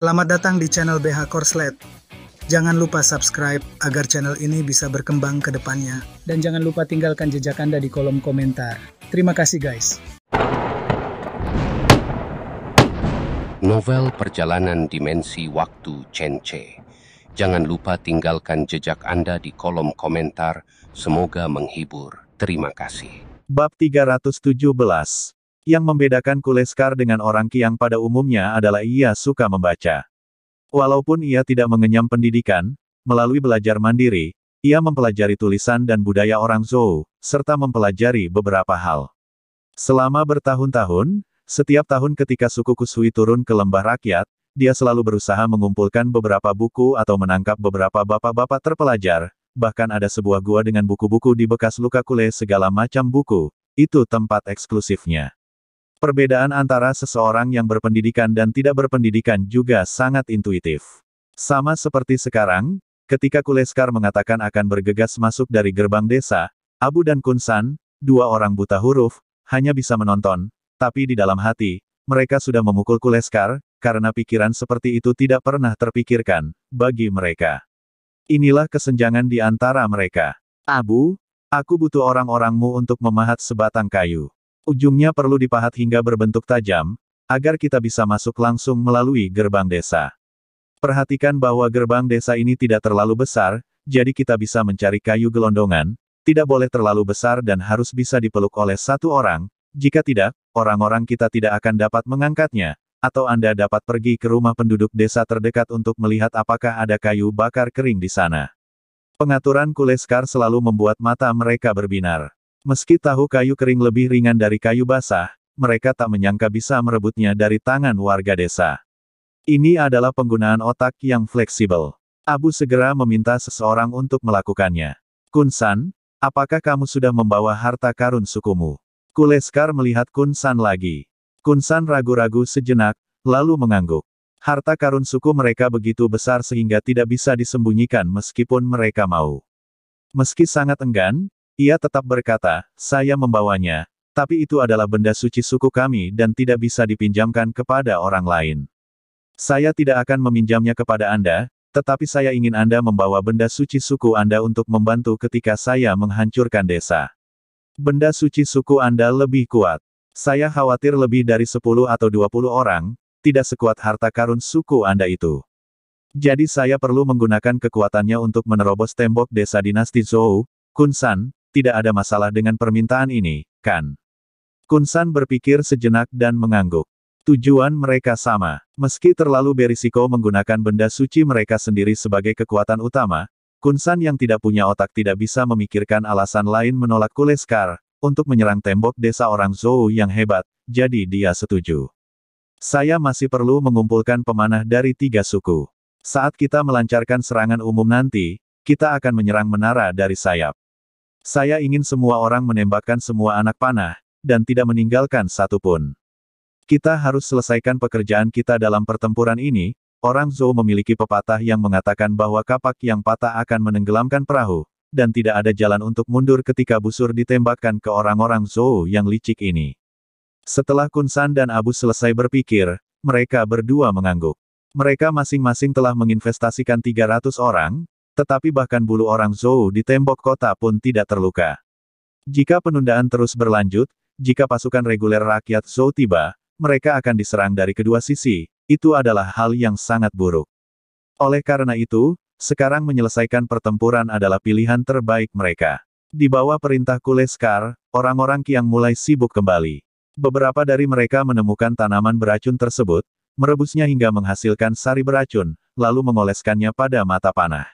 Selamat datang di channel BH Korslet. Jangan lupa subscribe agar channel ini bisa berkembang ke depannya. Dan jangan lupa tinggalkan jejak Anda di kolom komentar. Terima kasih guys. Novel Perjalanan Dimensi Waktu Chen Che. Jangan lupa tinggalkan jejak Anda di kolom komentar. Semoga menghibur. Terima kasih. Bab 317 yang membedakan Kuleskar dengan orang Kiang pada umumnya adalah ia suka membaca. Walaupun ia tidak mengenyam pendidikan, melalui belajar mandiri, ia mempelajari tulisan dan budaya orang Zhou, serta mempelajari beberapa hal. Selama bertahun-tahun, setiap tahun ketika suku Kusui turun ke lembah rakyat, dia selalu berusaha mengumpulkan beberapa buku atau menangkap beberapa bapak-bapak terpelajar, bahkan ada sebuah gua dengan buku-buku di bekas luka kule segala macam buku, itu tempat eksklusifnya. Perbedaan antara seseorang yang berpendidikan dan tidak berpendidikan juga sangat intuitif. Sama seperti sekarang, ketika Kuleskar mengatakan akan bergegas masuk dari gerbang desa, Abu dan Kunsan, dua orang buta huruf, hanya bisa menonton, tapi di dalam hati, mereka sudah memukul Kuleskar, karena pikiran seperti itu tidak pernah terpikirkan, bagi mereka. Inilah kesenjangan di antara mereka. Abu, aku butuh orang-orangmu untuk memahat sebatang kayu. Ujungnya perlu dipahat hingga berbentuk tajam, agar kita bisa masuk langsung melalui gerbang desa. Perhatikan bahwa gerbang desa ini tidak terlalu besar, jadi kita bisa mencari kayu gelondongan, tidak boleh terlalu besar dan harus bisa dipeluk oleh satu orang, jika tidak, orang-orang kita tidak akan dapat mengangkatnya, atau Anda dapat pergi ke rumah penduduk desa terdekat untuk melihat apakah ada kayu bakar kering di sana. Pengaturan Kuleskar selalu membuat mata mereka berbinar. Meski tahu kayu kering lebih ringan dari kayu basah, mereka tak menyangka bisa merebutnya dari tangan warga desa. Ini adalah penggunaan otak yang fleksibel. Abu segera meminta seseorang untuk melakukannya. Kunsan, apakah kamu sudah membawa harta karun sukumu? Kuleskar melihat Kunsan lagi. Kunsan ragu-ragu sejenak, lalu mengangguk. Harta karun suku mereka begitu besar sehingga tidak bisa disembunyikan meskipun mereka mau. Meski sangat enggan, ia tetap berkata, saya membawanya, tapi itu adalah benda suci suku kami dan tidak bisa dipinjamkan kepada orang lain. Saya tidak akan meminjamnya kepada Anda, tetapi saya ingin Anda membawa benda suci suku Anda untuk membantu ketika saya menghancurkan desa. Benda suci suku Anda lebih kuat. Saya khawatir lebih dari 10 atau 20 orang, tidak sekuat harta karun suku Anda itu. Jadi saya perlu menggunakan kekuatannya untuk menerobos tembok desa dinasti Zhou, Kunsan, tidak ada masalah dengan permintaan ini, kan? Kunsan berpikir sejenak dan mengangguk. Tujuan mereka sama. Meski terlalu berisiko menggunakan benda suci mereka sendiri sebagai kekuatan utama, Kunsan yang tidak punya otak tidak bisa memikirkan alasan lain menolak Kuleskar, untuk menyerang tembok desa orang Zhou yang hebat, jadi dia setuju. Saya masih perlu mengumpulkan pemanah dari tiga suku. Saat kita melancarkan serangan umum nanti, kita akan menyerang menara dari sayap. Saya ingin semua orang menembakkan semua anak panah, dan tidak meninggalkan satu pun. Kita harus selesaikan pekerjaan kita dalam pertempuran ini, orang Zhou memiliki pepatah yang mengatakan bahwa kapak yang patah akan menenggelamkan perahu, dan tidak ada jalan untuk mundur ketika busur ditembakkan ke orang-orang Zhou yang licik ini. Setelah Kun San dan Abu selesai berpikir, mereka berdua mengangguk. Mereka masing-masing telah menginvestasikan 300 orang, tetapi bahkan bulu orang Zhou di tembok kota pun tidak terluka. Jika penundaan terus berlanjut, jika pasukan reguler rakyat Zhou tiba, mereka akan diserang dari kedua sisi, itu adalah hal yang sangat buruk. Oleh karena itu, sekarang menyelesaikan pertempuran adalah pilihan terbaik mereka. Di bawah perintah Kuleskar, orang-orang Kiang mulai sibuk kembali. Beberapa dari mereka menemukan tanaman beracun tersebut, merebusnya hingga menghasilkan sari beracun, lalu mengoleskannya pada mata panah.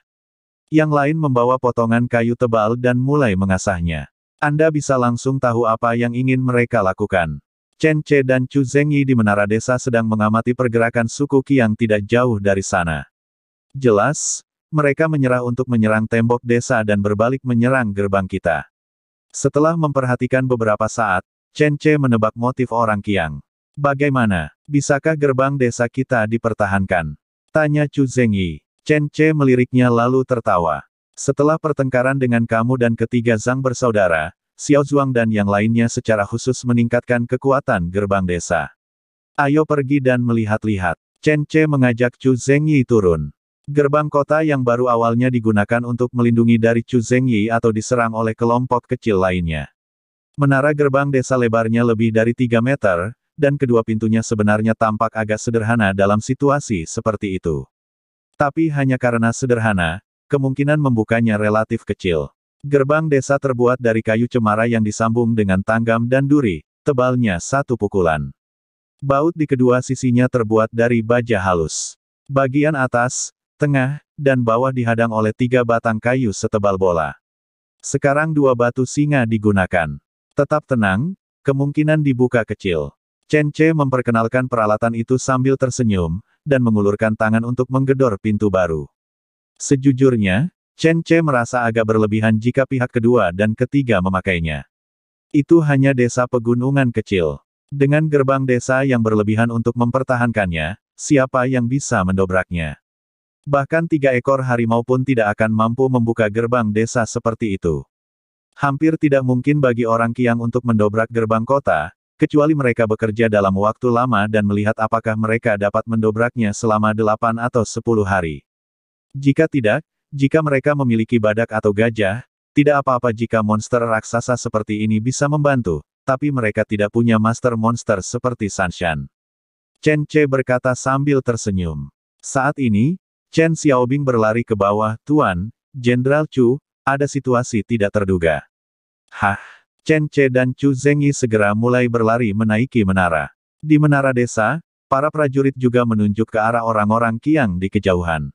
Yang lain membawa potongan kayu tebal dan mulai mengasahnya. Anda bisa langsung tahu apa yang ingin mereka lakukan. Chen Che dan Chu Zhengyi di menara desa sedang mengamati pergerakan suku Qiang tidak jauh dari sana. Jelas, mereka menyerah untuk menyerang tembok desa dan berbalik menyerang gerbang kita. Setelah memperhatikan beberapa saat, Chen Che menebak motif orang Qiang. Bagaimana? Bisakah gerbang desa kita dipertahankan? Tanya Chu Zhengyi. Chen Che meliriknya lalu tertawa. Setelah pertengkaran dengan kamu dan ketiga Zhang bersaudara, Xiao Zhuang dan yang lainnya secara khusus meningkatkan kekuatan gerbang desa. Ayo pergi dan melihat-lihat. Chen Che mengajak Chu Zhengyi turun. Gerbang kota yang baru awalnya digunakan untuk melindungi dari Chu Zhengyi atau diserang oleh kelompok kecil lainnya. Menara gerbang desa lebarnya lebih dari 3 meter, dan kedua pintunya sebenarnya tampak agak sederhana dalam situasi seperti itu. Tapi hanya karena sederhana, kemungkinan membukanya relatif kecil. Gerbang desa terbuat dari kayu cemara yang disambung dengan tanggam dan duri, tebalnya satu pukulan. Baut di kedua sisinya terbuat dari baja halus. Bagian atas, tengah, dan bawah dihadang oleh tiga batang kayu setebal bola. Sekarang dua batu singa digunakan. Tetap tenang, kemungkinan dibuka kecil. Chen Che memperkenalkan peralatan itu sambil tersenyum, dan mengulurkan tangan untuk menggedor pintu baru. Sejujurnya, Chen Che merasa agak berlebihan jika pihak kedua dan ketiga memakainya. Itu hanya desa pegunungan kecil. Dengan gerbang desa yang berlebihan untuk mempertahankannya, siapa yang bisa mendobraknya? Bahkan tiga ekor harimau pun tidak akan mampu membuka gerbang desa seperti itu. Hampir tidak mungkin bagi orang Kiang untuk mendobrak gerbang kota, kecuali mereka bekerja dalam waktu lama dan melihat apakah mereka dapat mendobraknya selama delapan atau sepuluh hari. Jika tidak, jika mereka memiliki badak atau gajah, tidak apa-apa jika monster raksasa seperti ini bisa membantu, tapi mereka tidak punya master monster seperti Sanshan. Chen Che berkata sambil tersenyum. Saat ini, Chen Xiaobing berlari ke bawah, Tuan, Jenderal Chu, ada situasi tidak terduga. Hah? Chen Che dan Chu Zengyi segera mulai berlari menaiki menara. Di menara desa, para prajurit juga menunjuk ke arah orang-orang Qiang di kejauhan.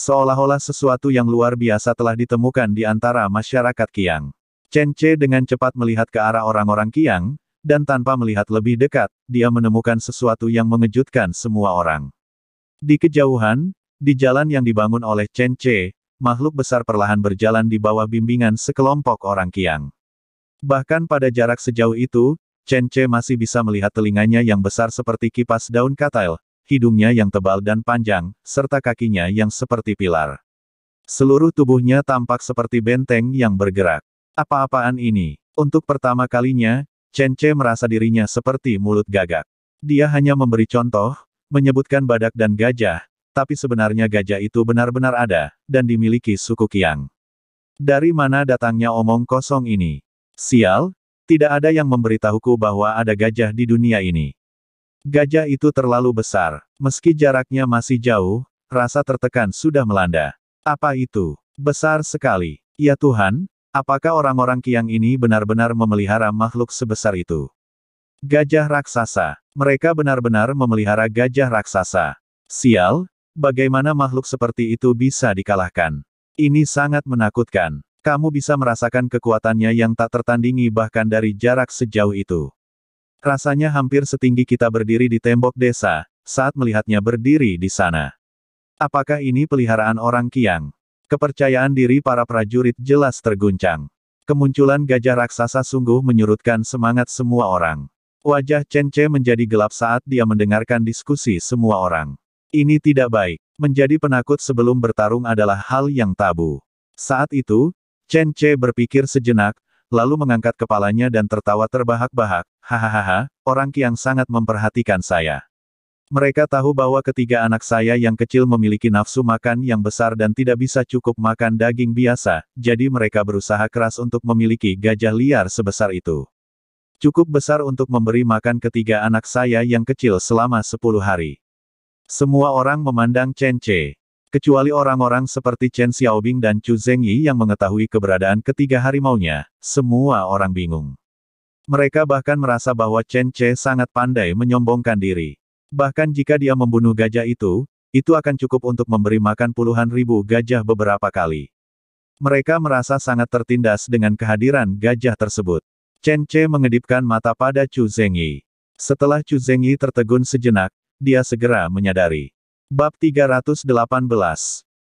Seolah-olah sesuatu yang luar biasa telah ditemukan di antara masyarakat Qiang. Chen Che dengan cepat melihat ke arah orang-orang Qiang, dan tanpa melihat lebih dekat, dia menemukan sesuatu yang mengejutkan semua orang. Di kejauhan, di jalan yang dibangun oleh Chen Che, makhluk besar perlahan berjalan di bawah bimbingan sekelompok orang Qiang. Bahkan pada jarak sejauh itu, Chen Che masih bisa melihat telinganya yang besar seperti kipas daun katil, hidungnya yang tebal dan panjang, serta kakinya yang seperti pilar. Seluruh tubuhnya tampak seperti benteng yang bergerak. Apa-apaan ini? Untuk pertama kalinya, Chen Che merasa dirinya seperti mulut gagak. Dia hanya memberi contoh, menyebutkan badak dan gajah, tapi sebenarnya gajah itu benar-benar ada, dan dimiliki suku Kiang. Dari mana datangnya omong kosong ini? Sial, tidak ada yang memberitahuku bahwa ada gajah di dunia ini. Gajah itu terlalu besar. Meski jaraknya masih jauh, rasa tertekan sudah melanda. Apa itu? Besar sekali. Ya Tuhan, apakah orang-orang Kiang ini benar-benar memelihara makhluk sebesar itu? Gajah raksasa. Mereka benar-benar memelihara gajah raksasa. Sial, bagaimana makhluk seperti itu bisa dikalahkan? Ini sangat menakutkan. Kamu bisa merasakan kekuatannya yang tak tertandingi bahkan dari jarak sejauh itu. Rasanya hampir setinggi kita berdiri di tembok desa, saat melihatnya berdiri di sana. Apakah ini peliharaan orang Kiang? Kepercayaan diri para prajurit jelas terguncang. Kemunculan gajah raksasa sungguh menyurutkan semangat semua orang. Wajah Chen Che menjadi gelap saat dia mendengarkan diskusi semua orang. Ini tidak baik. Menjadi penakut sebelum bertarung adalah hal yang tabu. Saat itu, Chen Che berpikir sejenak, lalu mengangkat kepalanya dan tertawa terbahak-bahak, hahaha, orang yang sangat memperhatikan saya. Mereka tahu bahwa ketiga anak saya yang kecil memiliki nafsu makan yang besar dan tidak bisa cukup makan daging biasa, jadi mereka berusaha keras untuk memiliki gajah liar sebesar itu. Cukup besar untuk memberi makan ketiga anak saya yang kecil selama 10 hari. Semua orang memandang Chen Che. Kecuali orang-orang seperti Chen Xiaobing dan Chu Zhengyi yang mengetahui keberadaan ketiga harimaunya, semua orang bingung. Mereka bahkan merasa bahwa Chen Che sangat pandai menyombongkan diri. Bahkan jika dia membunuh gajah itu, itu akan cukup untuk memberi makan puluhan ribu gajah beberapa kali. Mereka merasa sangat tertindas dengan kehadiran gajah tersebut. Chen Che mengedipkan mata pada Chu Zhengyi. Setelah Chu Zhengyi tertegun sejenak, dia segera menyadari. Bab 318.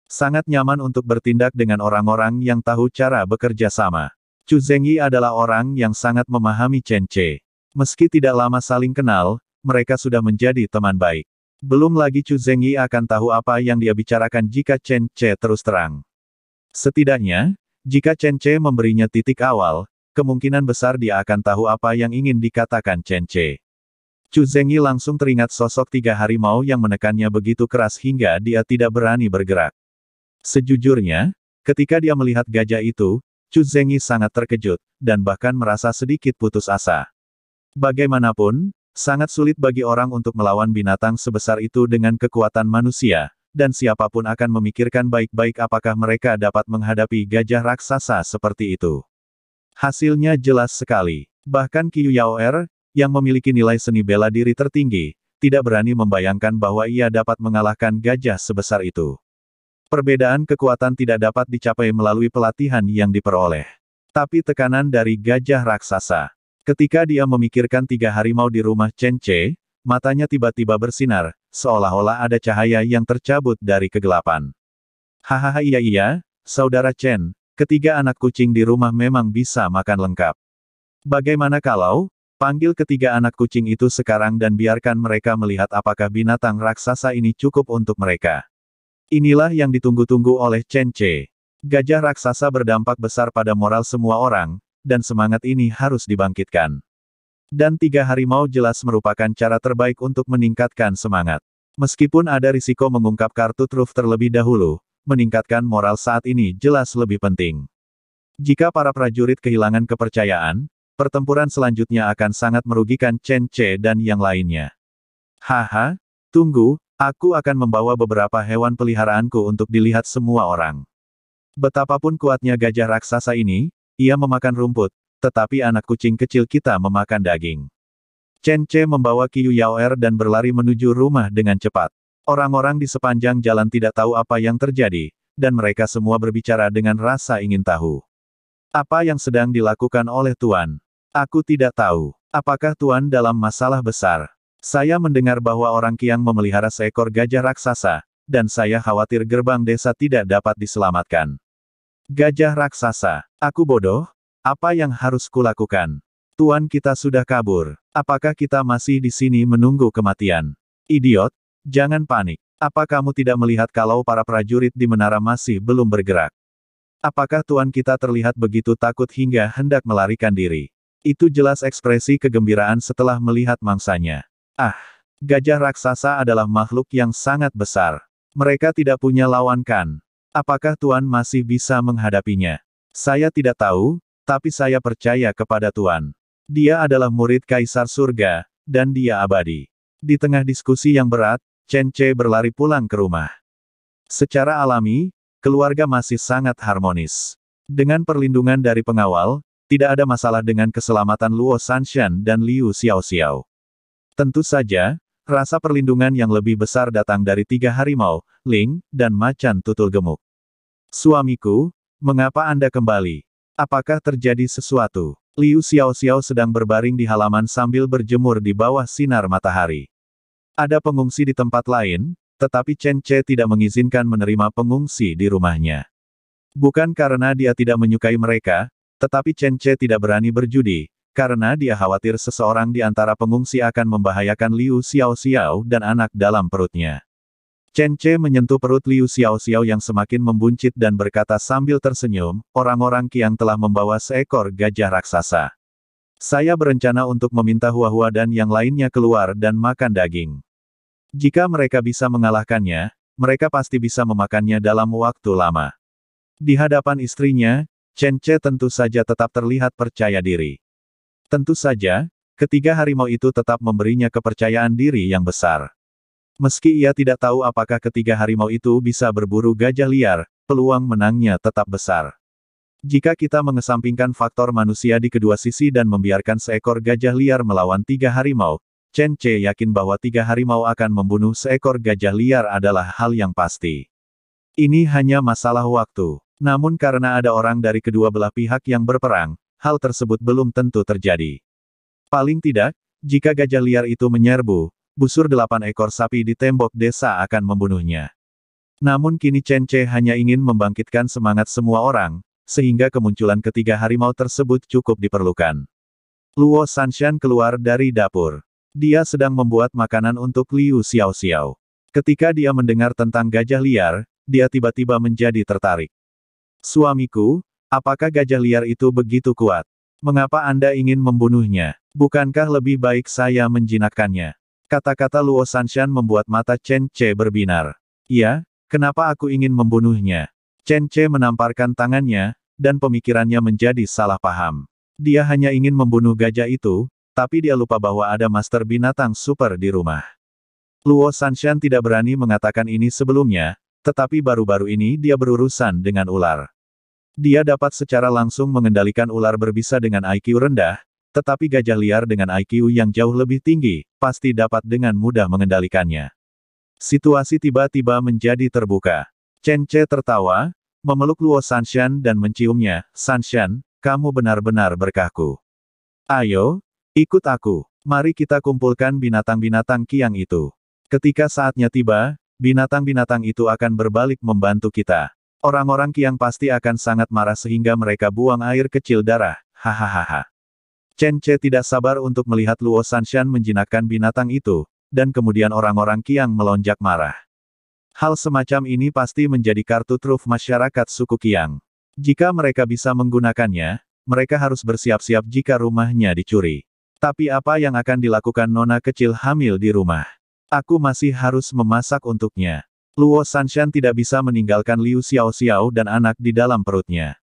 Sangat nyaman untuk bertindak dengan orang-orang yang tahu cara bekerja sama. Chu Zengyi adalah orang yang sangat memahami Chen Che. Meski tidak lama saling kenal, mereka sudah menjadi teman baik. Belum lagi Chu Zengyi akan tahu apa yang dia bicarakan jika Chen Che terus terang. Setidaknya, jika Chen Che memberinya titik awal, kemungkinan besar dia akan tahu apa yang ingin dikatakan Chen Che. Chu Zengyi langsung teringat sosok tiga harimau yang menekannya begitu keras hingga dia tidak berani bergerak. Sejujurnya, ketika dia melihat gajah itu, Chu Zengyi sangat terkejut, dan bahkan merasa sedikit putus asa. Bagaimanapun, sangat sulit bagi orang untuk melawan binatang sebesar itu dengan kekuatan manusia, dan siapapun akan memikirkan baik-baik apakah mereka dapat menghadapi gajah raksasa seperti itu. Hasilnya jelas sekali. Bahkan Qiu Yaoer, yang memiliki nilai seni bela diri tertinggi, tidak berani membayangkan bahwa ia dapat mengalahkan gajah sebesar itu. Perbedaan kekuatan tidak dapat dicapai melalui pelatihan yang diperoleh. Tapi tekanan dari gajah raksasa. Ketika dia memikirkan tiga harimau di rumah Chen Che, matanya tiba-tiba bersinar, seolah-olah ada cahaya yang tercabut dari kegelapan. Hahaha iya iya, saudara Chen, ketiga anak kucing di rumah memang bisa makan lengkap. Bagaimana kalau, Panggil ketiga anak kucing itu sekarang dan biarkan mereka melihat apakah binatang raksasa ini cukup untuk mereka. Inilah yang ditunggu-tunggu oleh Chen Che. Gajah raksasa berdampak besar pada moral semua orang, dan semangat ini harus dibangkitkan. Dan tiga harimau jelas merupakan cara terbaik untuk meningkatkan semangat. Meskipun ada risiko mengungkap kartu truf terlebih dahulu, meningkatkan moral saat ini jelas lebih penting. Jika para prajurit kehilangan kepercayaan, Pertempuran selanjutnya akan sangat merugikan Chen Che dan yang lainnya. Haha, tunggu, aku akan membawa beberapa hewan peliharaanku untuk dilihat semua orang. Betapapun kuatnya gajah raksasa ini, ia memakan rumput, tetapi anak kucing kecil kita memakan daging. Chen Che membawa Qiu Er dan berlari menuju rumah dengan cepat. Orang-orang di sepanjang jalan tidak tahu apa yang terjadi, dan mereka semua berbicara dengan rasa ingin tahu. Apa yang sedang dilakukan oleh Tuan? Aku tidak tahu. Apakah Tuan dalam masalah besar? Saya mendengar bahwa orang Kiang memelihara seekor gajah raksasa, dan saya khawatir gerbang desa tidak dapat diselamatkan. Gajah raksasa, aku bodoh? Apa yang harus kulakukan? Tuan kita sudah kabur. Apakah kita masih di sini menunggu kematian? Idiot, jangan panik. Apa kamu tidak melihat kalau para prajurit di menara masih belum bergerak? Apakah tuan kita terlihat begitu takut hingga hendak melarikan diri? Itu jelas ekspresi kegembiraan setelah melihat mangsanya. Ah, gajah raksasa adalah makhluk yang sangat besar. Mereka tidak punya lawan kan? Apakah Tuan masih bisa menghadapinya? Saya tidak tahu, tapi saya percaya kepada Tuan. Dia adalah murid kaisar surga, dan dia abadi. Di tengah diskusi yang berat, Chen Che berlari pulang ke rumah. Secara alami, keluarga masih sangat harmonis. Dengan perlindungan dari pengawal, tidak ada masalah dengan keselamatan Luo Sanshan dan Liu Xiaoxiao. Tentu saja, rasa perlindungan yang lebih besar datang dari tiga harimau, Ling, dan macan tutul gemuk. Suamiku, mengapa Anda kembali? Apakah terjadi sesuatu? Liu Xiaoxiao sedang berbaring di halaman sambil berjemur di bawah sinar matahari. Ada pengungsi di tempat lain, tetapi Chen Che tidak mengizinkan menerima pengungsi di rumahnya. Bukan karena dia tidak menyukai mereka, tetapi Chen Che tidak berani berjudi, karena dia khawatir seseorang di antara pengungsi akan membahayakan Liu Xiao Xiao dan anak dalam perutnya. Chen Che menyentuh perut Liu Xiao Xiao yang semakin membuncit dan berkata sambil tersenyum, orang-orang Kiang telah membawa seekor gajah raksasa. Saya berencana untuk meminta Hua Hua dan yang lainnya keluar dan makan daging. Jika mereka bisa mengalahkannya, mereka pasti bisa memakannya dalam waktu lama. Di hadapan istrinya, Chen Che tentu saja tetap terlihat percaya diri. Tentu saja, ketiga harimau itu tetap memberinya kepercayaan diri yang besar. Meski ia tidak tahu apakah ketiga harimau itu bisa berburu gajah liar, peluang menangnya tetap besar. Jika kita mengesampingkan faktor manusia di kedua sisi dan membiarkan seekor gajah liar melawan tiga harimau, Chen Che yakin bahwa tiga harimau akan membunuh seekor gajah liar adalah hal yang pasti. Ini hanya masalah waktu. Namun karena ada orang dari kedua belah pihak yang berperang, hal tersebut belum tentu terjadi. Paling tidak, jika gajah liar itu menyerbu, busur delapan ekor sapi di tembok desa akan membunuhnya. Namun kini Chen Che hanya ingin membangkitkan semangat semua orang, sehingga kemunculan ketiga harimau tersebut cukup diperlukan. Luo Sanshan keluar dari dapur. Dia sedang membuat makanan untuk Liu Xiao Xiao. Ketika dia mendengar tentang gajah liar, dia tiba-tiba menjadi tertarik. Suamiku, apakah gajah liar itu begitu kuat? Mengapa Anda ingin membunuhnya? Bukankah lebih baik saya menjinakkannya? Kata-kata Luo Sanshan membuat mata Chen Che berbinar. Ya, kenapa aku ingin membunuhnya? Chen Che menamparkan tangannya, dan pemikirannya menjadi salah paham. Dia hanya ingin membunuh gajah itu, tapi dia lupa bahwa ada master binatang super di rumah. Luo Sanshan tidak berani mengatakan ini sebelumnya, tetapi baru-baru ini dia berurusan dengan ular. Dia dapat secara langsung mengendalikan ular berbisa dengan IQ rendah, tetapi gajah liar dengan IQ yang jauh lebih tinggi, pasti dapat dengan mudah mengendalikannya. Situasi tiba-tiba menjadi terbuka. Chen Che tertawa, memeluk Luo Sanshan dan menciumnya, Sanshan, kamu benar-benar berkahku. Ayo, ikut aku. Mari kita kumpulkan binatang-binatang kiang itu. Ketika saatnya tiba, binatang-binatang itu akan berbalik membantu kita. Orang-orang Kiang pasti akan sangat marah sehingga mereka buang air kecil darah, hahaha. Chen Che tidak sabar untuk melihat Luo Sanshan menjinakkan binatang itu, dan kemudian orang-orang Kiang melonjak marah. Hal semacam ini pasti menjadi kartu truf masyarakat suku Kiang. Jika mereka bisa menggunakannya, mereka harus bersiap-siap jika rumahnya dicuri. Tapi apa yang akan dilakukan nona kecil hamil di rumah? Aku masih harus memasak untuknya. Luo Sanshan tidak bisa meninggalkan Liu Xiao Xiao dan anak di dalam perutnya.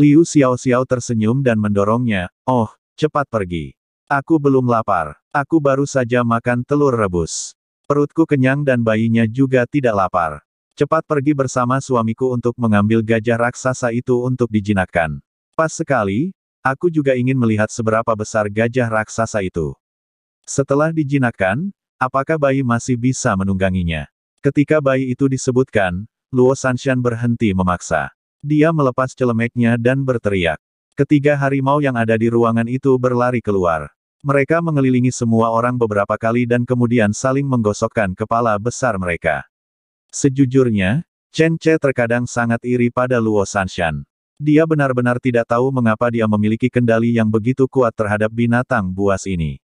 Liu Xiao Xiao tersenyum dan mendorongnya, oh, cepat pergi. Aku belum lapar, aku baru saja makan telur rebus. Perutku kenyang dan bayinya juga tidak lapar. Cepat pergi bersama suamiku untuk mengambil gajah raksasa itu untuk dijinakkan. Pas sekali, aku juga ingin melihat seberapa besar gajah raksasa itu. Setelah dijinakkan, Apakah bayi masih bisa menungganginya? Ketika bayi itu disebutkan, Luo Sanshan berhenti memaksa. Dia melepas celemeknya dan berteriak. Ketiga harimau yang ada di ruangan itu berlari keluar. Mereka mengelilingi semua orang beberapa kali dan kemudian saling menggosokkan kepala besar mereka. Sejujurnya, Chen Che terkadang sangat iri pada Luo Sanshan. Dia benar-benar tidak tahu mengapa dia memiliki kendali yang begitu kuat terhadap binatang buas ini.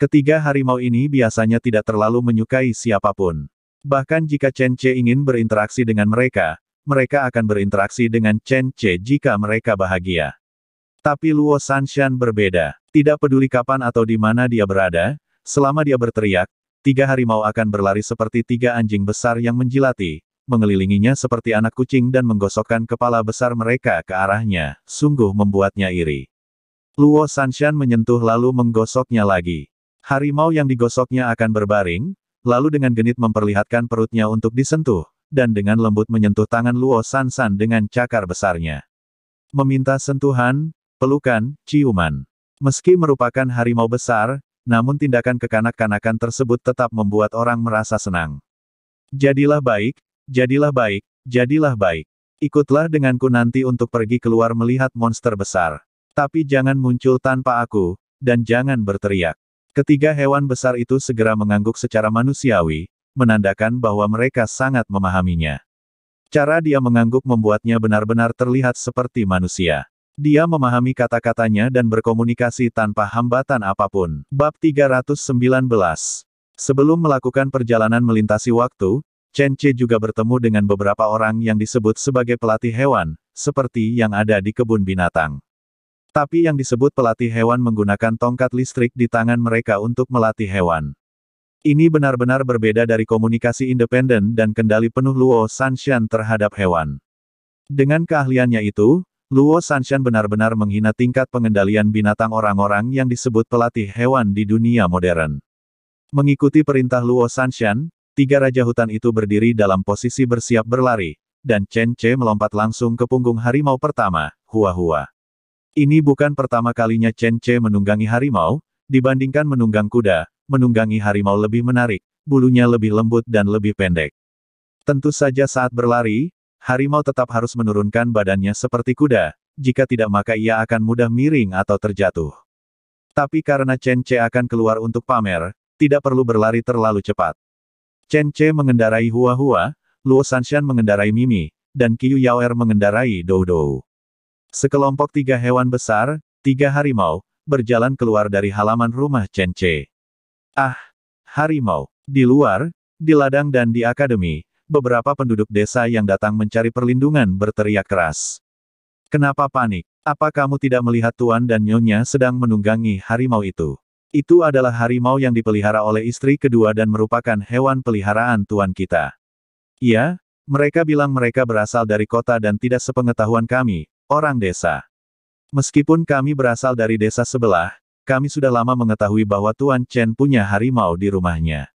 Ketiga harimau ini biasanya tidak terlalu menyukai siapapun. Bahkan jika Chen Che ingin berinteraksi dengan mereka, mereka akan berinteraksi dengan Chen Che jika mereka bahagia. Tapi Luo Sanshan berbeda. Tidak peduli kapan atau di mana dia berada, selama dia berteriak, tiga harimau akan berlari seperti tiga anjing besar yang menjilati, mengelilinginya seperti anak kucing dan menggosokkan kepala besar mereka ke arahnya, sungguh membuatnya iri. Luo Sanshan menyentuh lalu menggosoknya lagi. Harimau yang digosoknya akan berbaring, lalu dengan genit memperlihatkan perutnya untuk disentuh, dan dengan lembut menyentuh tangan Luo Sansan dengan cakar besarnya. Meminta sentuhan, pelukan, ciuman. Meski merupakan harimau besar, namun tindakan kekanak-kanakan tersebut tetap membuat orang merasa senang. Jadilah baik, jadilah baik, jadilah baik. Ikutlah denganku nanti untuk pergi keluar melihat monster besar. Tapi jangan muncul tanpa aku, dan jangan berteriak. Ketiga hewan besar itu segera mengangguk secara manusiawi, menandakan bahwa mereka sangat memahaminya. Cara dia mengangguk membuatnya benar-benar terlihat seperti manusia. Dia memahami kata-katanya dan berkomunikasi tanpa hambatan apapun. Bab 319 Sebelum melakukan perjalanan melintasi waktu, Chen Che juga bertemu dengan beberapa orang yang disebut sebagai pelatih hewan, seperti yang ada di kebun binatang. Tapi yang disebut pelatih hewan menggunakan tongkat listrik di tangan mereka untuk melatih hewan. Ini benar-benar berbeda dari komunikasi independen dan kendali penuh Luo Sanshan terhadap hewan. Dengan keahliannya itu, Luo Sanshan benar-benar menghina tingkat pengendalian binatang orang-orang yang disebut pelatih hewan di dunia modern. Mengikuti perintah Luo Sanshan, tiga raja hutan itu berdiri dalam posisi bersiap berlari, dan Chen Che melompat langsung ke punggung harimau pertama, Hua Hua. Ini bukan pertama kalinya Chen Che menunggangi harimau, dibandingkan menunggang kuda, menunggangi harimau lebih menarik, bulunya lebih lembut dan lebih pendek. Tentu saja saat berlari, harimau tetap harus menurunkan badannya seperti kuda, jika tidak maka ia akan mudah miring atau terjatuh. Tapi karena Chen Che akan keluar untuk pamer, tidak perlu berlari terlalu cepat. Chen Che mengendarai Hua Hua, Luo Sanshan mengendarai Mimi, dan Qiu Yaoer mengendarai Dou Dou. Sekelompok tiga hewan besar, tiga harimau, berjalan keluar dari halaman rumah Chen Che. Ah, harimau. Di luar, di ladang dan di akademi, beberapa penduduk desa yang datang mencari perlindungan berteriak keras. Kenapa panik? Apa kamu tidak melihat Tuan dan Nyonya sedang menunggangi harimau itu? Itu adalah harimau yang dipelihara oleh istri kedua dan merupakan hewan peliharaan Tuan kita. Iya, mereka bilang mereka berasal dari kota dan tidak sepengetahuan kami, orang desa. Meskipun kami berasal dari desa sebelah, kami sudah lama mengetahui bahwa Tuan Chen punya harimau di rumahnya.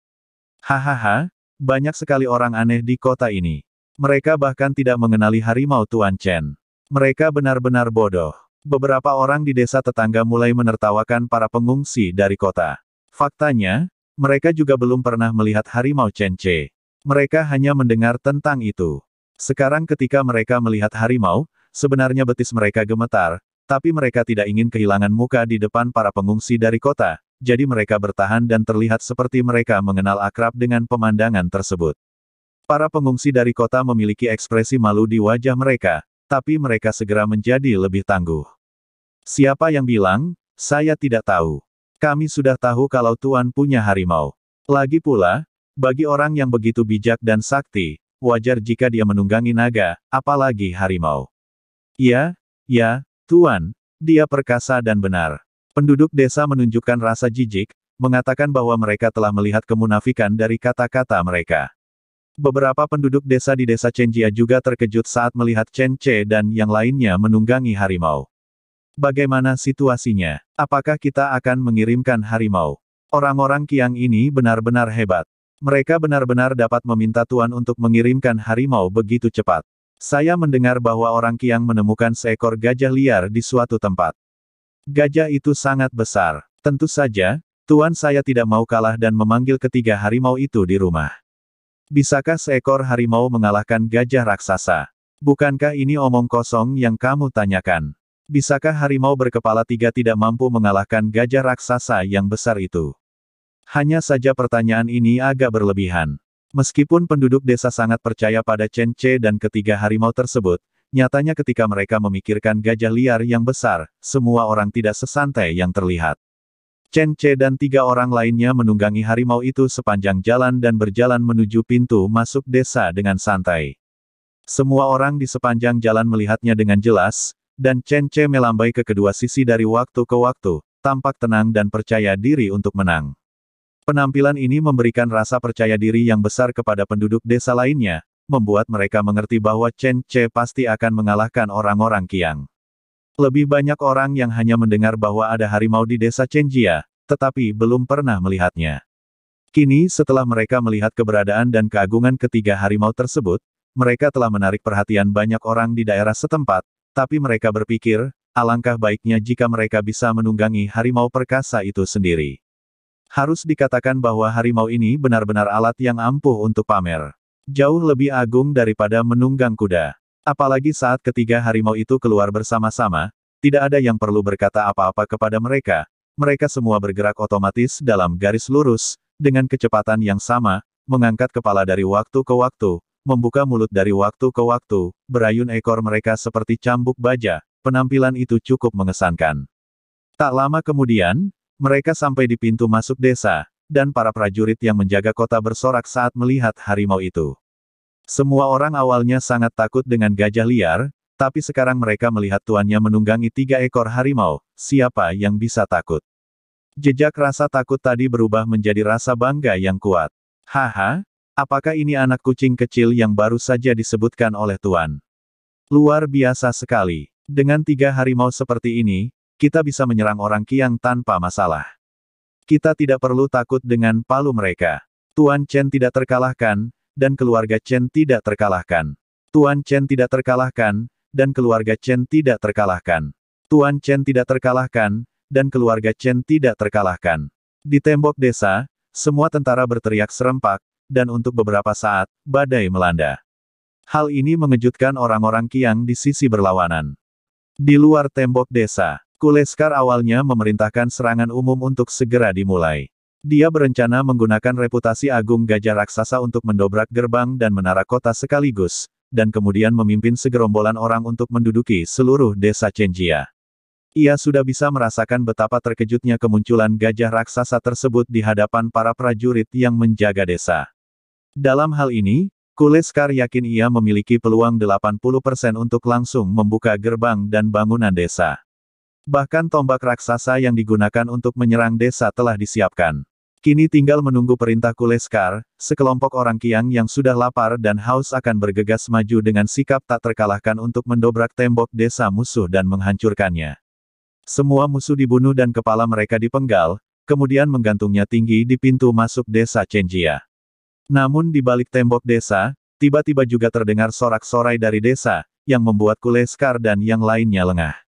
Hahaha, banyak sekali orang aneh di kota ini. Mereka bahkan tidak mengenali harimau Tuan Chen. Mereka benar-benar bodoh. Beberapa orang di desa tetangga mulai menertawakan para pengungsi dari kota. Faktanya, mereka juga belum pernah melihat harimau Chen Che. Mereka hanya mendengar tentang itu. Sekarang ketika mereka melihat harimau, Sebenarnya betis mereka gemetar, tapi mereka tidak ingin kehilangan muka di depan para pengungsi dari kota, jadi mereka bertahan dan terlihat seperti mereka mengenal akrab dengan pemandangan tersebut. Para pengungsi dari kota memiliki ekspresi malu di wajah mereka, tapi mereka segera menjadi lebih tangguh. Siapa yang bilang? Saya tidak tahu. Kami sudah tahu kalau Tuan punya harimau. Lagi pula, bagi orang yang begitu bijak dan sakti, wajar jika dia menunggangi naga, apalagi harimau. Ya, ya, Tuan, dia perkasa dan benar. Penduduk desa menunjukkan rasa jijik, mengatakan bahwa mereka telah melihat kemunafikan dari kata-kata mereka. Beberapa penduduk desa di desa Chenjia juga terkejut saat melihat Chen Che dan yang lainnya menunggangi harimau. Bagaimana situasinya? Apakah kita akan mengirimkan harimau? Orang-orang Kiang ini benar-benar hebat. Mereka benar-benar dapat meminta Tuan untuk mengirimkan harimau begitu cepat. Saya mendengar bahwa orang Kiang menemukan seekor gajah liar di suatu tempat. Gajah itu sangat besar. Tentu saja, Tuan saya tidak mau kalah dan memanggil ketiga harimau itu di rumah. Bisakah seekor harimau mengalahkan gajah raksasa? Bukankah ini omong kosong yang kamu tanyakan? Bisakah harimau berkepala tiga tidak mampu mengalahkan gajah raksasa yang besar itu? Hanya saja pertanyaan ini agak berlebihan. Meskipun penduduk desa sangat percaya pada Chen Che dan ketiga harimau tersebut, nyatanya ketika mereka memikirkan gajah liar yang besar, semua orang tidak sesantai yang terlihat. Chen Che dan tiga orang lainnya menunggangi harimau itu sepanjang jalan dan berjalan menuju pintu masuk desa dengan santai. Semua orang di sepanjang jalan melihatnya dengan jelas, dan Chen Che melambai ke kedua sisi dari waktu ke waktu, tampak tenang dan percaya diri untuk menang. Penampilan ini memberikan rasa percaya diri yang besar kepada penduduk desa lainnya, membuat mereka mengerti bahwa Chen Che pasti akan mengalahkan orang-orang Qiang. Lebih banyak orang yang hanya mendengar bahwa ada harimau di desa Chen Jia, tetapi belum pernah melihatnya. Kini setelah mereka melihat keberadaan dan keagungan ketiga harimau tersebut, mereka telah menarik perhatian banyak orang di daerah setempat, tapi mereka berpikir, alangkah baiknya jika mereka bisa menunggangi harimau perkasa itu sendiri. Harus dikatakan bahwa harimau ini benar-benar alat yang ampuh untuk pamer. Jauh lebih agung daripada menunggang kuda. Apalagi saat ketiga harimau itu keluar bersama-sama, tidak ada yang perlu berkata apa-apa kepada mereka. Mereka semua bergerak otomatis dalam garis lurus, dengan kecepatan yang sama, mengangkat kepala dari waktu ke waktu, membuka mulut dari waktu ke waktu, berayun ekor mereka seperti cambuk baja, penampilan itu cukup mengesankan. Tak lama kemudian, mereka sampai di pintu masuk desa, dan para prajurit yang menjaga kota bersorak saat melihat harimau itu. Semua orang awalnya sangat takut dengan gajah liar, tapi sekarang mereka melihat tuannya menunggangi tiga ekor harimau, siapa yang bisa takut? Jejak rasa takut tadi berubah menjadi rasa bangga yang kuat. Haha, apakah ini anak kucing kecil yang baru saja disebutkan oleh tuan? Luar biasa sekali. Dengan tiga harimau seperti ini, kita bisa menyerang orang Kiang tanpa masalah. Kita tidak perlu takut dengan palu mereka. Tuan Chen tidak terkalahkan, dan keluarga Chen tidak terkalahkan. Tuan Chen tidak terkalahkan, dan keluarga Chen tidak terkalahkan. Tuan Chen tidak terkalahkan, dan keluarga Chen tidak terkalahkan. Di tembok desa, semua tentara berteriak serempak, dan untuk beberapa saat, badai melanda. Hal ini mengejutkan orang-orang Kiang di sisi berlawanan. Di luar tembok desa, Kuleskar awalnya memerintahkan serangan umum untuk segera dimulai. Dia berencana menggunakan reputasi Agung Gajah Raksasa untuk mendobrak gerbang dan menara kota sekaligus, dan kemudian memimpin segerombolan orang untuk menduduki seluruh desa Chenjia. Ia sudah bisa merasakan betapa terkejutnya kemunculan gajah raksasa tersebut di hadapan para prajurit yang menjaga desa. Dalam hal ini, Kuleskar yakin ia memiliki peluang 80% untuk langsung membuka gerbang dan bangunan desa. Bahkan tombak raksasa yang digunakan untuk menyerang desa telah disiapkan. Kini tinggal menunggu perintah Kuleskar, sekelompok orang Kiang yang sudah lapar dan haus akan bergegas maju dengan sikap tak terkalahkan untuk mendobrak tembok desa musuh dan menghancurkannya. Semua musuh dibunuh dan kepala mereka dipenggal, kemudian menggantungnya tinggi di pintu masuk desa Chenjia. Namun di balik tembok desa, tiba-tiba juga terdengar sorak-sorai dari desa, yang membuat Kuleskar dan yang lainnya lengah.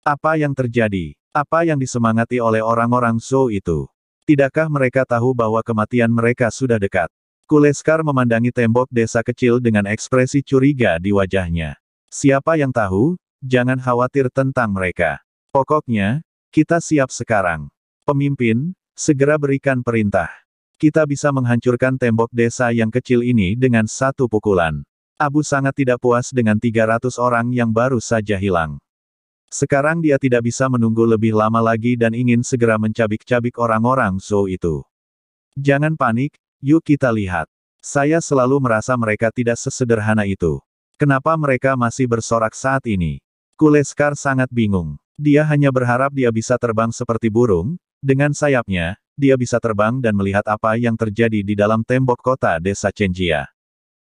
Apa yang terjadi? Apa yang disemangati oleh orang-orang Zhou itu? Tidakkah mereka tahu bahwa kematian mereka sudah dekat? Kuleskar memandangi tembok desa kecil dengan ekspresi curiga di wajahnya. Siapa yang tahu, jangan khawatir tentang mereka. Pokoknya, kita siap sekarang. Pemimpin, segera berikan perintah. Kita bisa menghancurkan tembok desa yang kecil ini dengan satu pukulan. Abu sangat tidak puas dengan 300 orang yang baru saja hilang. Sekarang dia tidak bisa menunggu lebih lama lagi dan ingin segera mencabik-cabik orang-orang so itu. Jangan panik, yuk kita lihat. Saya selalu merasa mereka tidak sesederhana itu. Kenapa mereka masih bersorak saat ini? Kuleskar sangat bingung. Dia hanya berharap dia bisa terbang seperti burung, dengan sayapnya, dia bisa terbang dan melihat apa yang terjadi di dalam tembok kota desa Chenjia.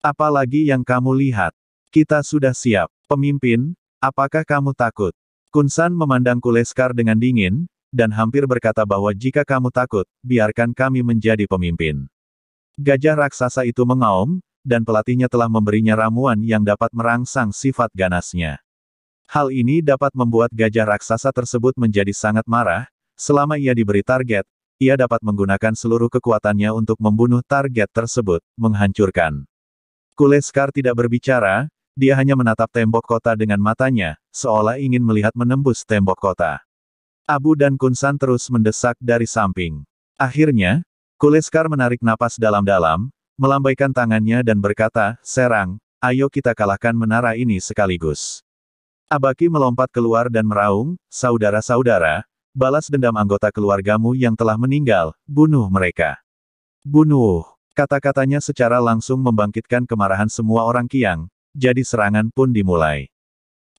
Apalagi yang kamu lihat? Kita sudah siap. Pemimpin, apakah kamu takut? Kunsan memandang Kuleskar dengan dingin, dan hampir berkata bahwa jika kamu takut, biarkan kami menjadi pemimpin. Gajah raksasa itu mengaum, dan pelatihnya telah memberinya ramuan yang dapat merangsang sifat ganasnya. Hal ini dapat membuat gajah raksasa tersebut menjadi sangat marah, selama ia diberi target, ia dapat menggunakan seluruh kekuatannya untuk membunuh target tersebut, menghancurkan. Kuleskar tidak berbicara, dia hanya menatap tembok kota dengan matanya, seolah ingin melihat menembus tembok kota. Abu dan Kunsan terus mendesak dari samping. Akhirnya, Kuleskar menarik napas dalam-dalam, melambaikan tangannya dan berkata, Serang, ayo kita kalahkan menara ini sekaligus. Abaki melompat keluar dan meraung, saudara-saudara, balas dendam anggota keluargamu yang telah meninggal, bunuh mereka. Bunuh, kata-katanya secara langsung membangkitkan kemarahan semua orang Kiang, jadi serangan pun dimulai.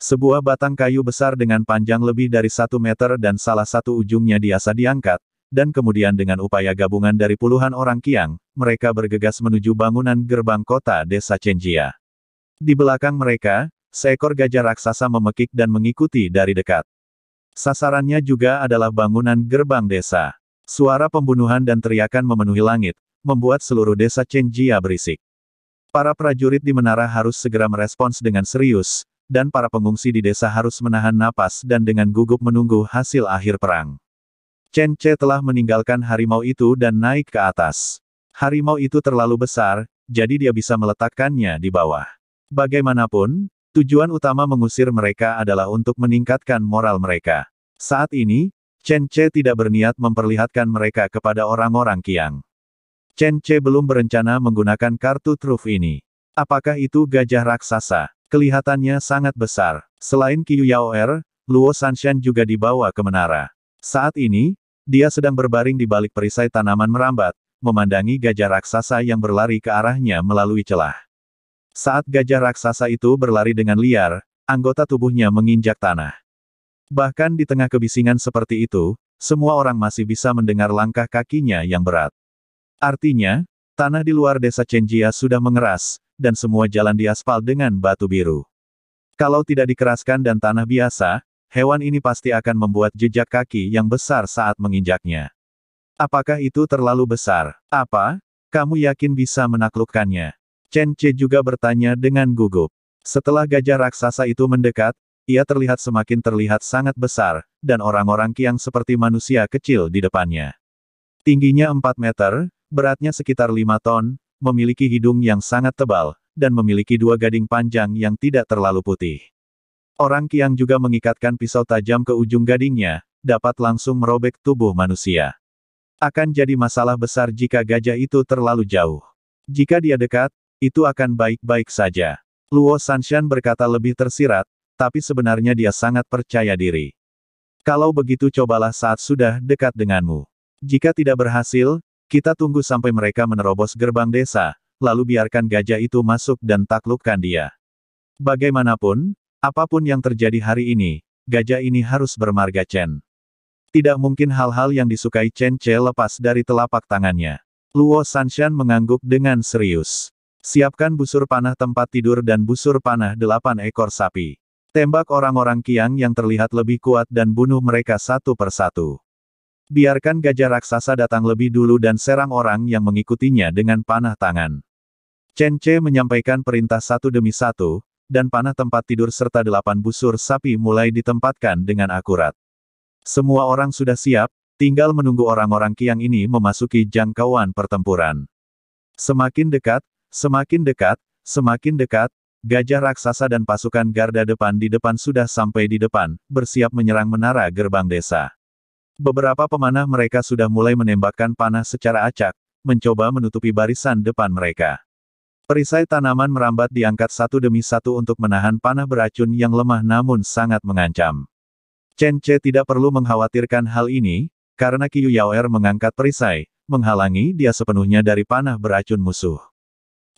Sebuah batang kayu besar dengan panjang lebih dari satu meter dan salah satu ujungnya diasa diangkat, dan kemudian dengan upaya gabungan dari puluhan orang Kiang, mereka bergegas menuju bangunan gerbang kota desa Chenjia. Di belakang mereka, seekor gajah raksasa memekik dan mengikuti dari dekat. Sasarannya juga adalah bangunan gerbang desa. Suara pembunuhan dan teriakan memenuhi langit, membuat seluruh desa Chenjia berisik. Para prajurit di menara harus segera merespons dengan serius, dan para pengungsi di desa harus menahan napas dan dengan gugup menunggu hasil akhir perang. Chen Che telah meninggalkan harimau itu dan naik ke atas. Harimau itu terlalu besar, jadi dia bisa meletakkannya di bawah. Bagaimanapun, tujuan utama mengusir mereka adalah untuk meningkatkan moral mereka. Saat ini, Chen Che tidak berniat memperlihatkan mereka kepada orang-orang Kiang. Chen Che belum berencana menggunakan kartu truf ini. Apakah itu gajah raksasa? Kelihatannya sangat besar. Selain Qiu Er, Luo Sanshan juga dibawa ke menara. Saat ini, dia sedang berbaring di balik perisai tanaman merambat, memandangi gajah raksasa yang berlari ke arahnya melalui celah. Saat gajah raksasa itu berlari dengan liar, anggota tubuhnya menginjak tanah. Bahkan di tengah kebisingan seperti itu, semua orang masih bisa mendengar langkah kakinya yang berat. Artinya, tanah di luar desa Chenjia sudah mengeras, dan semua jalan diaspal dengan batu biru. Kalau tidak dikeraskan dan tanah biasa, hewan ini pasti akan membuat jejak kaki yang besar saat menginjaknya. Apakah itu terlalu besar? Apa? Kamu yakin bisa menaklukkannya? Chen Che juga bertanya dengan gugup. Setelah gajah raksasa itu mendekat, ia terlihat semakin terlihat sangat besar, dan orang-orang kiang seperti manusia kecil di depannya. Tingginya 4 meter, beratnya sekitar 5 ton, memiliki hidung yang sangat tebal, dan memiliki dua gading panjang yang tidak terlalu putih. Orang Kiang juga mengikatkan pisau tajam ke ujung gadingnya, dapat langsung merobek tubuh manusia. Akan jadi masalah besar jika gajah itu terlalu jauh. Jika dia dekat, itu akan baik-baik saja. Luo Sanshan berkata lebih tersirat, tapi sebenarnya dia sangat percaya diri. Kalau begitu cobalah saat sudah dekat denganmu. Jika tidak berhasil, kita tunggu sampai mereka menerobos gerbang desa, lalu biarkan gajah itu masuk dan taklukkan dia. Bagaimanapun, apapun yang terjadi hari ini, gajah ini harus bermarga Chen. Tidak mungkin hal-hal yang disukai Chen Che lepas dari telapak tangannya. Luo Sanshan mengangguk dengan serius. Siapkan busur panah tempat tidur dan busur panah delapan ekor sapi. Tembak orang-orang Kiang yang terlihat lebih kuat dan bunuh mereka satu persatu. Biarkan gajah raksasa datang lebih dulu dan serang orang yang mengikutinya dengan panah tangan. Chen Che menyampaikan perintah satu demi satu, dan panah tempat tidur serta delapan busur sapi mulai ditempatkan dengan akurat. Semua orang sudah siap, tinggal menunggu orang-orang Kiang ini memasuki jangkauan pertempuran. Semakin dekat, semakin dekat, semakin dekat, Gajah raksasa dan pasukan garda depan di depan sudah sampai di depan, bersiap menyerang menara gerbang desa. Beberapa pemanah mereka sudah mulai menembakkan panah secara acak, mencoba menutupi barisan depan mereka. Perisai tanaman merambat diangkat satu demi satu untuk menahan panah beracun yang lemah namun sangat mengancam. Chen Che tidak perlu mengkhawatirkan hal ini, karena Qiu Er mengangkat perisai, menghalangi dia sepenuhnya dari panah beracun musuh.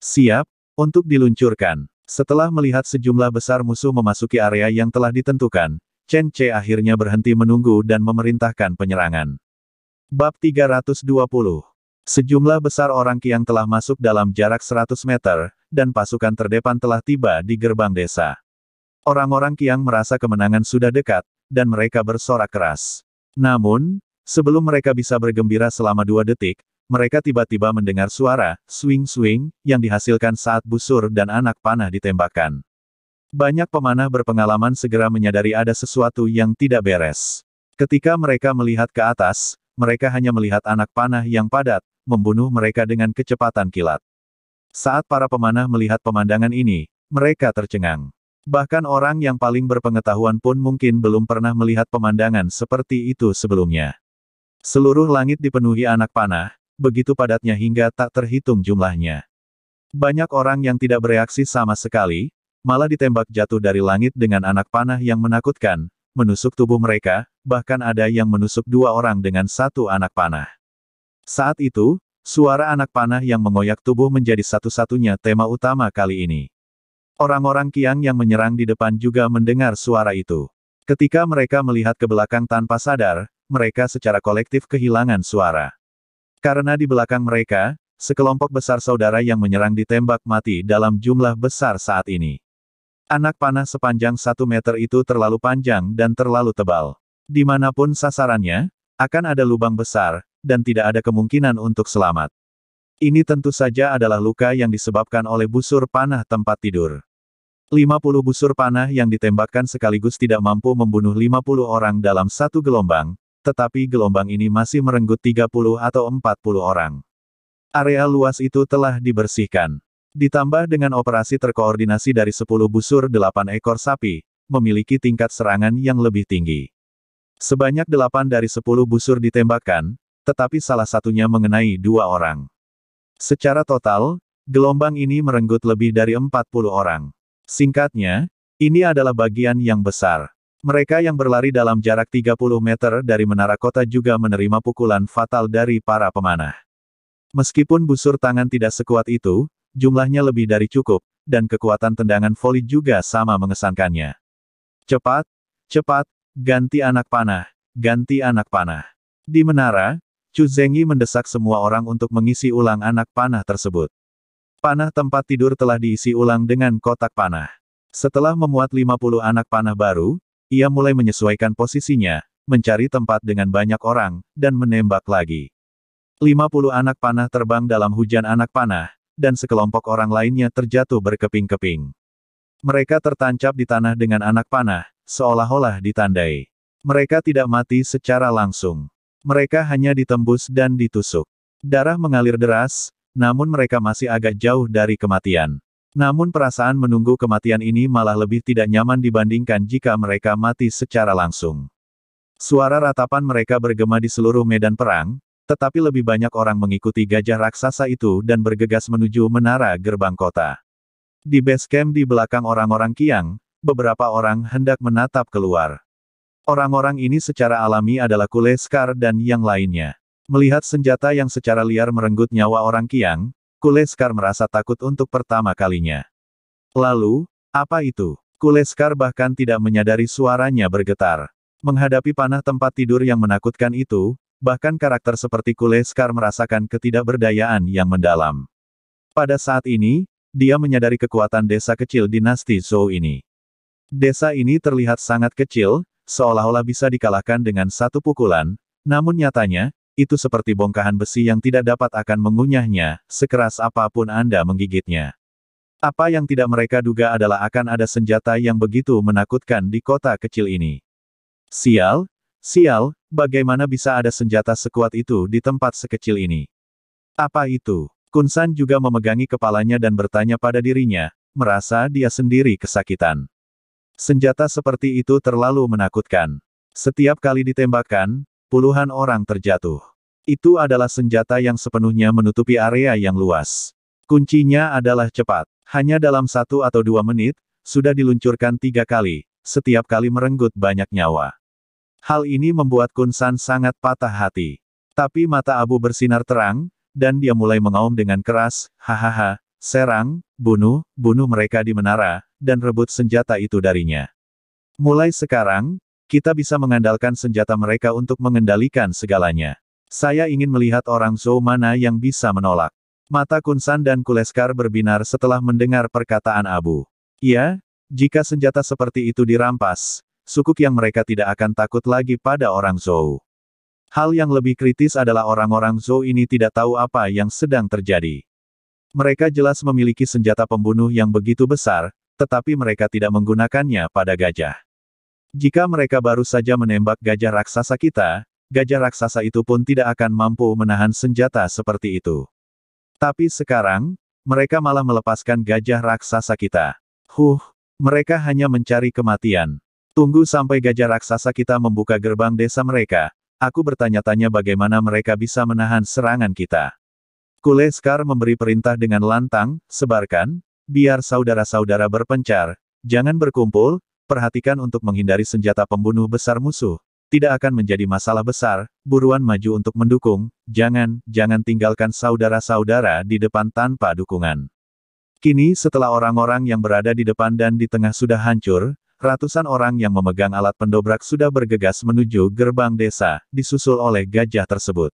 Siap, untuk diluncurkan. Setelah melihat sejumlah besar musuh memasuki area yang telah ditentukan, Chen Che akhirnya berhenti menunggu dan memerintahkan penyerangan. Bab 320 Sejumlah besar orang Kiang telah masuk dalam jarak 100 meter, dan pasukan terdepan telah tiba di gerbang desa. Orang-orang Kiang merasa kemenangan sudah dekat, dan mereka bersorak keras. Namun, sebelum mereka bisa bergembira selama dua detik, mereka tiba-tiba mendengar suara, swing-swing, yang dihasilkan saat busur dan anak panah ditembakkan. Banyak pemanah berpengalaman segera menyadari ada sesuatu yang tidak beres. Ketika mereka melihat ke atas, mereka hanya melihat anak panah yang padat, membunuh mereka dengan kecepatan kilat. Saat para pemanah melihat pemandangan ini, mereka tercengang. Bahkan orang yang paling berpengetahuan pun mungkin belum pernah melihat pemandangan seperti itu sebelumnya. Seluruh langit dipenuhi anak panah, begitu padatnya hingga tak terhitung jumlahnya. Banyak orang yang tidak bereaksi sama sekali, malah ditembak jatuh dari langit dengan anak panah yang menakutkan, menusuk tubuh mereka, bahkan ada yang menusuk dua orang dengan satu anak panah. Saat itu, suara anak panah yang mengoyak tubuh menjadi satu-satunya tema utama kali ini. Orang-orang Kiang yang menyerang di depan juga mendengar suara itu. Ketika mereka melihat ke belakang tanpa sadar, mereka secara kolektif kehilangan suara. Karena di belakang mereka, sekelompok besar saudara yang menyerang ditembak mati dalam jumlah besar saat ini. Anak panah sepanjang satu meter itu terlalu panjang dan terlalu tebal. Dimanapun sasarannya, akan ada lubang besar, dan tidak ada kemungkinan untuk selamat. Ini tentu saja adalah luka yang disebabkan oleh busur panah tempat tidur. 50 busur panah yang ditembakkan sekaligus tidak mampu membunuh 50 orang dalam satu gelombang, tetapi gelombang ini masih merenggut 30 atau 40 orang. Area luas itu telah dibersihkan. Ditambah dengan operasi terkoordinasi dari 10 busur 8 ekor sapi, memiliki tingkat serangan yang lebih tinggi. Sebanyak 8 dari 10 busur ditembakkan, tetapi salah satunya mengenai dua orang. Secara total, gelombang ini merenggut lebih dari 40 orang. Singkatnya, ini adalah bagian yang besar. Mereka yang berlari dalam jarak 30 meter dari menara kota juga menerima pukulan fatal dari para pemanah. Meskipun busur tangan tidak sekuat itu, jumlahnya lebih dari cukup, dan kekuatan tendangan voli juga sama mengesankannya. Cepat, cepat, ganti anak panah, ganti anak panah. Di menara, Chu Zengyi mendesak semua orang untuk mengisi ulang anak panah tersebut. Panah tempat tidur telah diisi ulang dengan kotak panah. Setelah memuat 50 anak panah baru, ia mulai menyesuaikan posisinya, mencari tempat dengan banyak orang, dan menembak lagi. 50 anak panah terbang dalam hujan anak panah, dan sekelompok orang lainnya terjatuh berkeping-keping. Mereka tertancap di tanah dengan anak panah, seolah-olah ditandai. Mereka tidak mati secara langsung. Mereka hanya ditembus dan ditusuk. Darah mengalir deras, namun mereka masih agak jauh dari kematian. Namun perasaan menunggu kematian ini malah lebih tidak nyaman dibandingkan jika mereka mati secara langsung. Suara ratapan mereka bergema di seluruh medan perang, tetapi lebih banyak orang mengikuti gajah raksasa itu dan bergegas menuju menara gerbang kota. Di base camp di belakang orang-orang Kiang, beberapa orang hendak menatap keluar. Orang-orang ini secara alami adalah Kuleskar dan yang lainnya. Melihat senjata yang secara liar merenggut nyawa orang Kiang, Kuleskar merasa takut untuk pertama kalinya. Lalu, apa itu? Kuleskar bahkan tidak menyadari suaranya bergetar. Menghadapi panah tempat tidur yang menakutkan itu, bahkan karakter seperti Kuleskar merasakan ketidakberdayaan yang mendalam. Pada saat ini, dia menyadari kekuatan desa kecil dinasti Zhou ini. Desa ini terlihat sangat kecil, seolah-olah bisa dikalahkan dengan satu pukulan, namun nyatanya, itu seperti bongkahan besi yang tidak dapat akan mengunyahnya, sekeras apapun Anda menggigitnya. Apa yang tidak mereka duga adalah akan ada senjata yang begitu menakutkan di kota kecil ini. Sial, Sial, bagaimana bisa ada senjata sekuat itu di tempat sekecil ini? Apa itu? Kunsan juga memegangi kepalanya dan bertanya pada dirinya, merasa dia sendiri kesakitan. Senjata seperti itu terlalu menakutkan. Setiap kali ditembakkan, puluhan orang terjatuh. Itu adalah senjata yang sepenuhnya menutupi area yang luas. Kuncinya adalah cepat. Hanya dalam satu atau dua menit, sudah diluncurkan tiga kali, setiap kali merenggut banyak nyawa. Hal ini membuat Kunsan sangat patah hati. Tapi mata Abu bersinar terang, dan dia mulai mengaum dengan keras, hahaha, serang, bunuh, bunuh mereka di menara, dan rebut senjata itu darinya. Mulai sekarang, kita bisa mengandalkan senjata mereka untuk mengendalikan segalanya. Saya ingin melihat orang Zhou mana yang bisa menolak. Mata Kunsan dan Kuleskar berbinar setelah mendengar perkataan Abu. Ya, jika senjata seperti itu dirampas, sukuk yang mereka tidak akan takut lagi pada orang Zhou. Hal yang lebih kritis adalah orang-orang Zhou ini tidak tahu apa yang sedang terjadi. Mereka jelas memiliki senjata pembunuh yang begitu besar, tetapi mereka tidak menggunakannya pada gajah. Jika mereka baru saja menembak gajah raksasa kita, gajah raksasa itu pun tidak akan mampu menahan senjata seperti itu. Tapi sekarang, mereka malah melepaskan gajah raksasa kita. Huh, mereka hanya mencari kematian. Tunggu sampai gajah raksasa kita membuka gerbang desa mereka. Aku bertanya-tanya bagaimana mereka bisa menahan serangan kita. Kuleskar memberi perintah dengan lantang, sebarkan, biar saudara-saudara berpencar, jangan berkumpul, perhatikan untuk menghindari senjata pembunuh besar musuh. Tidak akan menjadi masalah besar, buruan maju untuk mendukung, jangan, jangan tinggalkan saudara-saudara di depan tanpa dukungan. Kini setelah orang-orang yang berada di depan dan di tengah sudah hancur, Ratusan orang yang memegang alat pendobrak sudah bergegas menuju gerbang desa, disusul oleh gajah tersebut.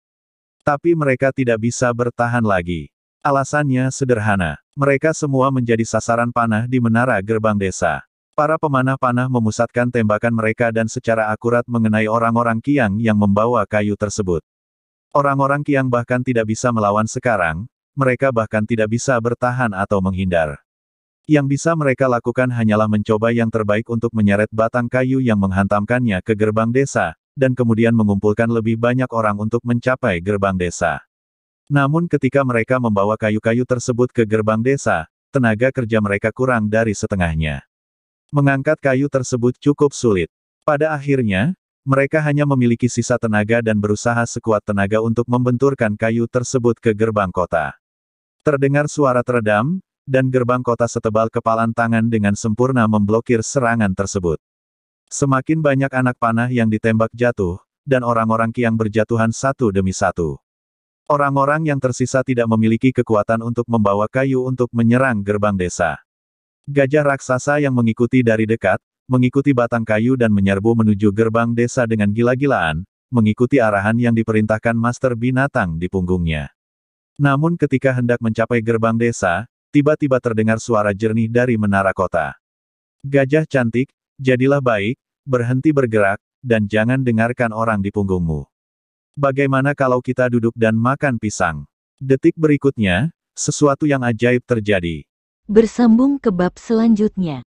Tapi mereka tidak bisa bertahan lagi. Alasannya sederhana. Mereka semua menjadi sasaran panah di menara gerbang desa. Para pemanah-panah memusatkan tembakan mereka dan secara akurat mengenai orang-orang Kiang yang membawa kayu tersebut. Orang-orang Kiang bahkan tidak bisa melawan sekarang, mereka bahkan tidak bisa bertahan atau menghindar. Yang bisa mereka lakukan hanyalah mencoba yang terbaik untuk menyeret batang kayu yang menghantamkannya ke gerbang desa, dan kemudian mengumpulkan lebih banyak orang untuk mencapai gerbang desa. Namun ketika mereka membawa kayu-kayu tersebut ke gerbang desa, tenaga kerja mereka kurang dari setengahnya. Mengangkat kayu tersebut cukup sulit. Pada akhirnya, mereka hanya memiliki sisa tenaga dan berusaha sekuat tenaga untuk membenturkan kayu tersebut ke gerbang kota. Terdengar suara teredam, dan gerbang kota setebal kepalan tangan dengan sempurna memblokir serangan tersebut. Semakin banyak anak panah yang ditembak jatuh, dan orang-orang kiang berjatuhan satu demi satu. Orang-orang yang tersisa tidak memiliki kekuatan untuk membawa kayu untuk menyerang gerbang desa. Gajah raksasa yang mengikuti dari dekat, mengikuti batang kayu dan menyerbu menuju gerbang desa dengan gila-gilaan, mengikuti arahan yang diperintahkan master binatang di punggungnya. Namun ketika hendak mencapai gerbang desa, tiba-tiba terdengar suara jernih dari menara kota. Gajah cantik, jadilah baik, berhenti bergerak, dan jangan dengarkan orang di punggungmu. Bagaimana kalau kita duduk dan makan pisang? Detik berikutnya, sesuatu yang ajaib terjadi. Bersambung ke bab selanjutnya.